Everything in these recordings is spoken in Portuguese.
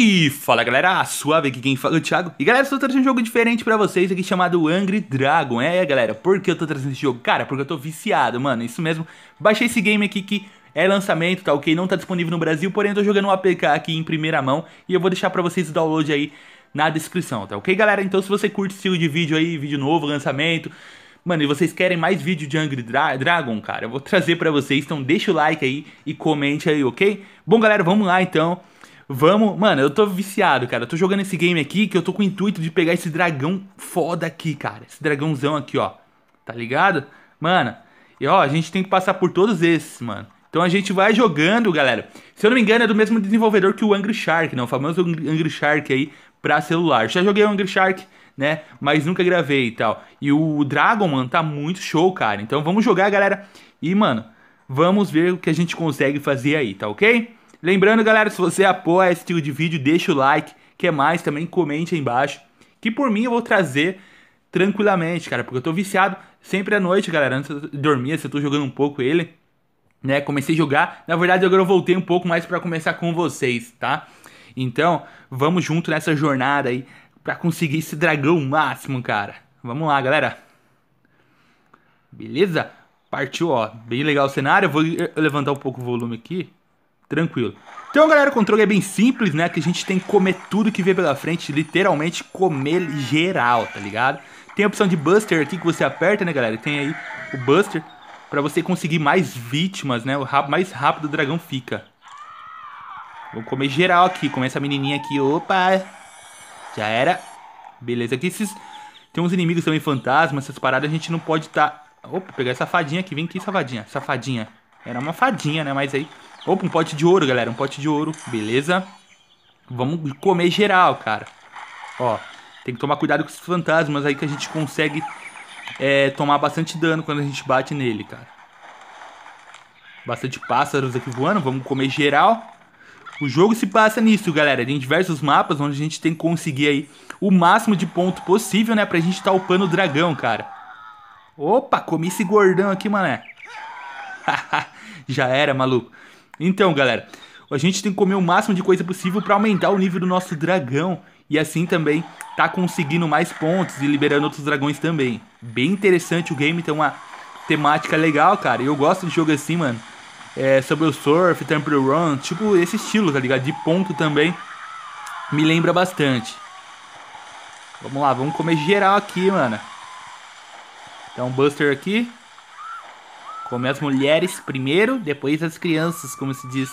E fala galera, suave aqui quem fala é o Thiago. E galera, eu estou trazendo um jogo diferente para vocês aqui chamado Angry Dragon. É galera, por que eu estou trazendo esse jogo? Cara, porque eu estou viciado, mano, isso mesmo. Baixei esse game aqui que é lançamento, tá ok? Não está disponível no Brasil, porém eu tô jogando um APK aqui em primeira mão. E eu vou deixar para vocês o download aí na descrição, tá ok galera? Então se você curte esse estilo de vídeo aí, vídeo novo, lançamento... Mano, e vocês querem mais vídeo de Angry Dra Dragon, cara? Eu vou trazer para vocês, então deixa o like aí e comente aí, ok? Bom galera, vamos lá então... Vamos. Mano, eu tô viciado, cara. Eu tô jogando esse game aqui que eu tô com o intuito de pegar esse dragão foda aqui, cara. Esse dragãozão aqui, ó. Tá ligado? Mano, e ó, a gente tem que passar por todos esses, mano. Então a gente vai jogando, galera. Se eu não me engano, é do mesmo desenvolvedor que o Angry Shark, né? O famoso Angry Shark aí pra celular. Já joguei o Angry Shark, né? Mas nunca gravei e tal. E o Dragon, mano, tá muito show, cara. Então vamos jogar, galera. E, mano, vamos ver o que a gente consegue fazer aí, tá ok? Lembrando, galera, se você apoia esse tipo de vídeo, deixa o like. Quer é mais? Também comente aí embaixo. Que por mim eu vou trazer tranquilamente, cara. Porque eu tô viciado sempre à noite, galera. Antes de dormir, se assim, eu tô jogando um pouco ele. Né? Comecei a jogar. Na verdade, agora eu voltei um pouco mais para começar com vocês, tá? Então, vamos junto nessa jornada aí para conseguir esse dragão máximo, cara. Vamos lá, galera. Beleza? Partiu, ó. Bem legal o cenário. Eu vou eh, levantar um pouco o volume aqui tranquilo. Então, galera, o controle é bem simples, né? Que a gente tem que comer tudo que vê pela frente, literalmente comer geral, tá ligado? Tem a opção de Buster aqui que você aperta, né, galera? Tem aí o Buster para você conseguir mais vítimas, né? O mais rápido o dragão fica. Vou comer geral aqui, comer essa menininha aqui. Opa! Já era. Beleza, aqui esses... Tem uns inimigos também fantasmas, essas paradas a gente não pode estar... Tá... Opa, pegar essa fadinha aqui. Vem aqui, safadinha. Safadinha. Era uma fadinha, né? Mas aí Opa, um pote de ouro, galera. Um pote de ouro. Beleza. Vamos comer geral, cara. Ó, tem que tomar cuidado com esses fantasmas aí que a gente consegue é, tomar bastante dano quando a gente bate nele, cara. Bastante pássaros aqui voando. Vamos comer geral. O jogo se passa nisso, galera. Tem diversos mapas onde a gente tem que conseguir aí o máximo de ponto possível, né? Pra gente tá upando o dragão, cara. Opa, comi esse gordão aqui, mané. Já era, maluco. Então, galera, a gente tem que comer o máximo de coisa possível para aumentar o nível do nosso dragão e assim também tá conseguindo mais pontos e liberando outros dragões também. Bem interessante o game, tem uma temática legal, cara. Eu gosto de jogo assim, mano. É, sobre o surf, temple run, tipo esse estilo, tá ligado? De ponto também me lembra bastante. Vamos lá, vamos comer geral aqui, mano. Dá um buster aqui. Come as mulheres primeiro, depois as crianças, como se diz.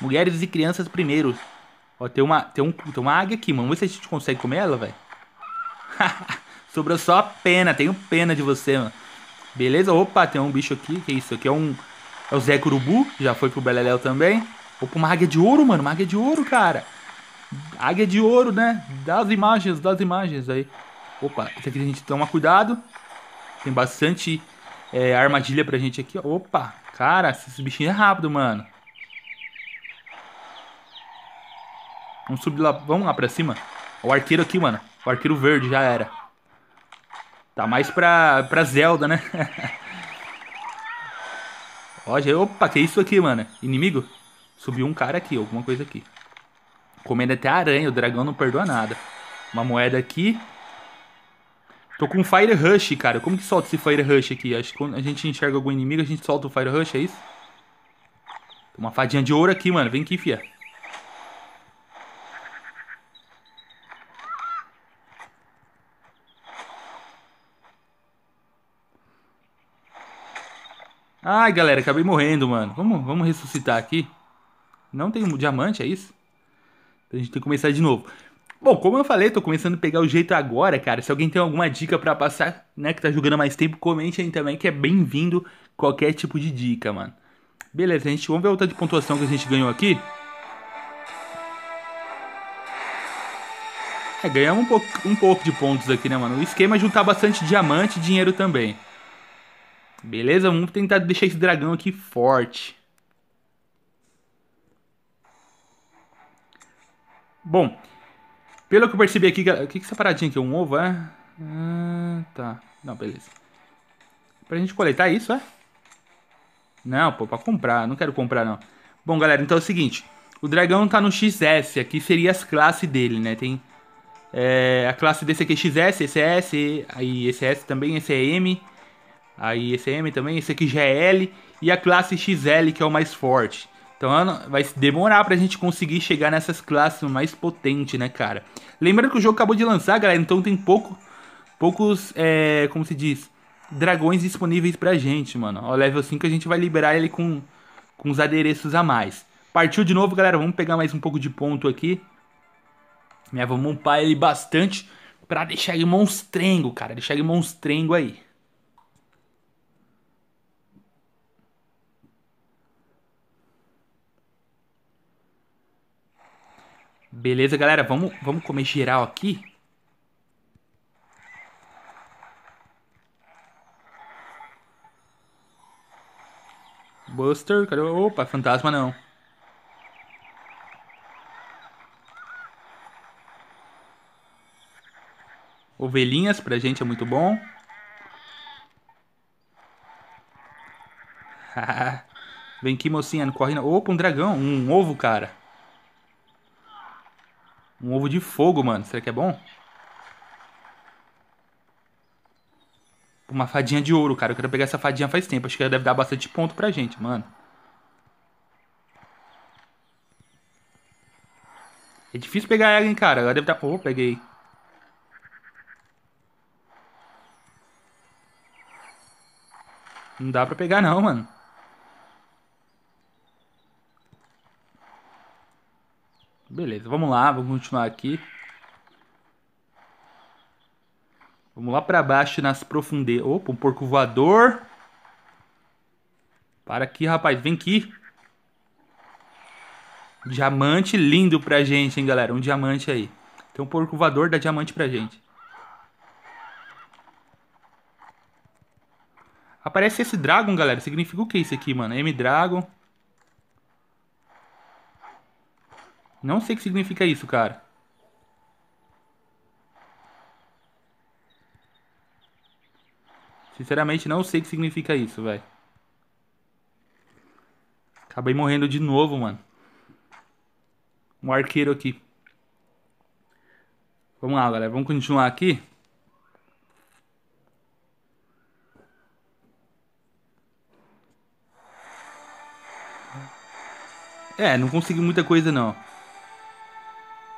Mulheres e crianças primeiro. Ó, tem uma, tem um, tem uma águia aqui, mano. Vamos ver se a gente consegue comer ela, velho. Sobrou só a pena. Tenho pena de você, mano. Beleza? Opa, tem um bicho aqui. Que é isso aqui é um... É o Zé Curubu. Já foi pro Beleléu também. Opa, uma águia de ouro, mano. Uma águia de ouro, cara. Águia de ouro, né? Dá as imagens, dá as imagens aí. Opa, isso aqui a gente toma cuidado. Tem bastante é, armadilha pra gente aqui. Opa, cara, esse bichinho é rápido, mano. Vamos subir lá, vamos lá pra cima. O arqueiro aqui, mano. O arqueiro verde, já era. Tá mais pra, pra Zelda, né? Ó, Opa, que isso aqui, mano? Inimigo? Subiu um cara aqui, alguma coisa aqui. Comendo até aranha, o dragão não perdoa nada. Uma moeda aqui. Tô com Fire Rush, cara. Como que solta esse Fire Rush aqui? Acho que quando a gente enxerga algum inimigo, a gente solta o Fire Rush, é isso? Tem uma fadinha de ouro aqui, mano. Vem aqui, fia. Ai, galera, acabei morrendo, mano. Vamos, vamos ressuscitar aqui. Não tem um diamante, é isso? Então a gente tem que começar de novo. Bom, como eu falei, tô começando a pegar o jeito agora, cara. Se alguém tem alguma dica para passar, né, que tá jogando mais tempo, comente aí também que é bem-vindo qualquer tipo de dica, mano. Beleza, gente vamos ver outra de pontuação que a gente ganhou aqui. É, ganhamos um pouco, um pouco de pontos aqui, né, mano? O esquema é juntar bastante diamante e dinheiro também. Beleza, vamos tentar deixar esse dragão aqui forte. Bom, pelo que eu percebi aqui, o que, que é essa paradinha aqui? Um ovo, é? Ah, tá. Não, beleza. Pra gente coletar isso, é? Não, pô, pra comprar. Não quero comprar, não. Bom, galera, então é o seguinte. O dragão tá no XS. Aqui seria as classes dele, né? Tem é, a classe desse aqui é XS, esse é S, aí esse é S também, esse é M. Aí esse é M também, esse aqui já é L. E a classe XL, que é o mais forte. Então vai demorar pra gente conseguir chegar nessas classes mais potentes, né, cara? Lembrando que o jogo acabou de lançar, galera, então tem pouco, poucos, é, como se diz, dragões disponíveis pra gente, mano. Ó, level 5 a gente vai liberar ele com, com os adereços a mais. Partiu de novo, galera, vamos pegar mais um pouco de ponto aqui. Né, vamos upar ele bastante pra deixar ele monstrengo, cara. Deixar ele monstrengo aí. Beleza, galera. Vamos, vamos comer geral aqui. Buster, cadê? Opa, fantasma não. Ovelhinhas pra gente é muito bom. Vem aqui, mocinha, não corre não. Opa, um dragão, um ovo, cara. Um ovo de fogo, mano. Será que é bom? Uma fadinha de ouro, cara. Eu quero pegar essa fadinha faz tempo. Acho que ela deve dar bastante ponto pra gente, mano. É difícil pegar ela, hein, cara. Ela deve dar... Tá- oh, peguei. Não dá pra pegar não, mano. Beleza, vamos lá, vamos continuar aqui. Vamos lá para baixo nas profundezas. Opa, um porco voador. Para aqui, rapaz, vem aqui. Diamante lindo pra gente, hein, galera. Um diamante aí. Tem um porco voador, dá diamante pra gente. Aparece esse Dragon, galera. Significa o que isso aqui, mano? M-Dragon. Não sei o que significa isso, cara. Sinceramente, não sei o que significa isso, velho. Acabei morrendo de novo, mano. Um arqueiro aqui. Vamos lá, galera. Vamos continuar aqui. É, não consegui muita coisa, não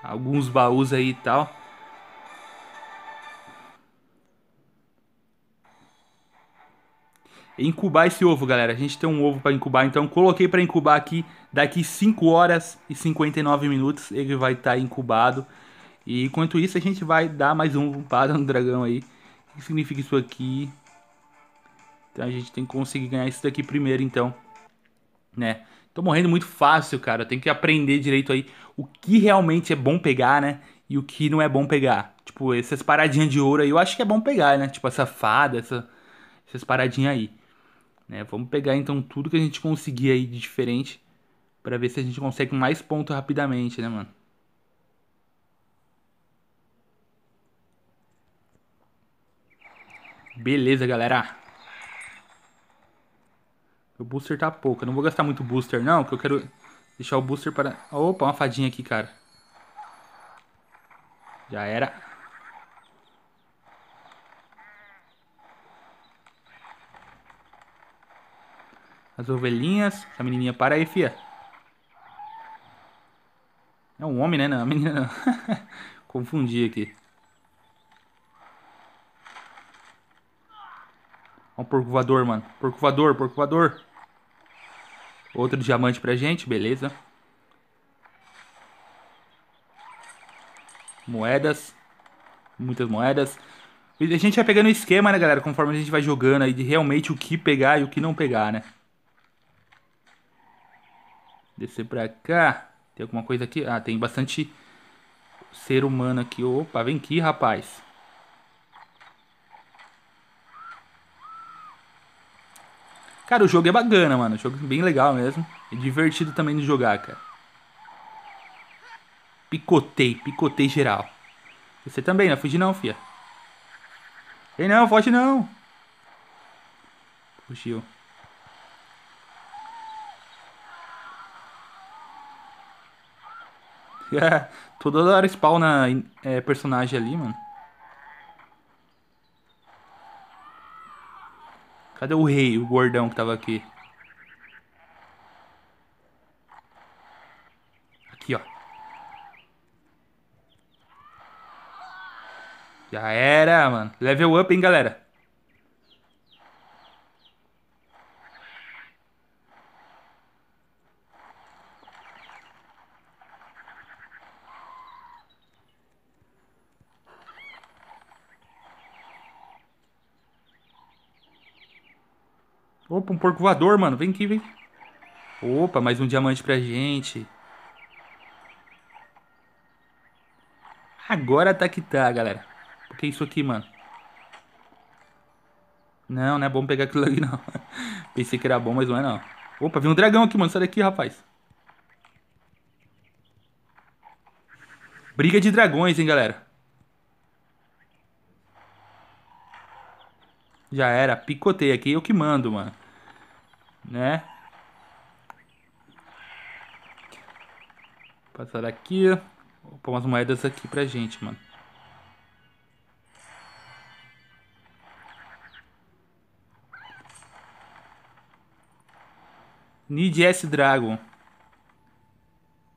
alguns baús aí e tal. Incubar esse ovo, galera. A gente tem um ovo para incubar, então coloquei para incubar aqui. Daqui 5 horas e 59 minutos ele vai estar tá incubado. E enquanto isso a gente vai dar mais um para no dragão aí. O que significa isso aqui? Então a gente tem que conseguir ganhar isso daqui primeiro, então né? Tô morrendo muito fácil, cara. Eu tenho que aprender direito aí o que realmente é bom pegar, né? E o que não é bom pegar. Tipo, essas paradinhas de ouro aí, eu acho que é bom pegar, né? Tipo, essa fada, essa, essas paradinhas aí. Né? Vamos pegar então tudo que a gente conseguir aí de diferente. para ver se a gente consegue mais pontos rapidamente, né, mano? Beleza, galera. O booster tá pouco. Eu não vou gastar muito booster, não, que eu quero deixar o booster para... Opa, uma fadinha aqui, cara. Já era. As ovelhinhas. Essa menininha para aí, fia. É um homem, né? Não, é a menina não. Confundi aqui. porco voador, mano. Porco voador, porco voador. Outro diamante pra gente, beleza. Moedas. Muitas moedas. A gente vai pegando o esquema, né, galera? Conforme a gente vai jogando aí de realmente o que pegar e o que não pegar, né? Descer pra cá. Tem alguma coisa aqui? Ah, tem bastante ser humano aqui. Opa, vem aqui, rapaz. Cara, o jogo é bacana, mano. O jogo é bem legal mesmo. É divertido também de jogar, cara. Picotei, picotei geral. Você também, não fugir não, fia. Ei, não, foge não. Fugiu. Toda hora spawna é, personagem ali, mano. Cadê o rei, o gordão que tava aqui? Aqui, ó. Já era, mano. Level up, hein, galera. Opa, um porco voador, mano. Vem aqui, vem. Opa, mais um diamante pra gente. Agora tá que tá, galera. Por que isso aqui, mano? Não, não é bom pegar aquilo ali, não. Pensei que era bom, mas não é, não. Opa, vi um dragão aqui, mano. Sai daqui, rapaz. Briga de dragões, hein, galera. Já era. Picotei aqui. Eu que mando, mano né? Passar aqui. Vou pôr umas moedas aqui pra gente, mano. Need S Dragon.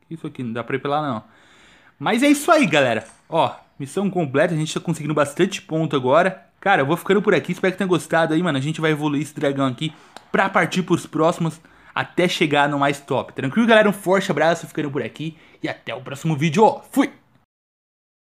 Isso aqui, não dá pra ir pra lá não. Mas é isso aí, galera. Ó, missão completa, a gente tá conseguindo bastante ponto agora. Cara, eu vou ficando por aqui. Espero que tenham gostado aí, mano. A gente vai evoluir esse dragão aqui pra partir pros próximos até chegar no mais top. Tranquilo, galera? Um forte abraço, ficando por aqui. E até o próximo vídeo. Fui!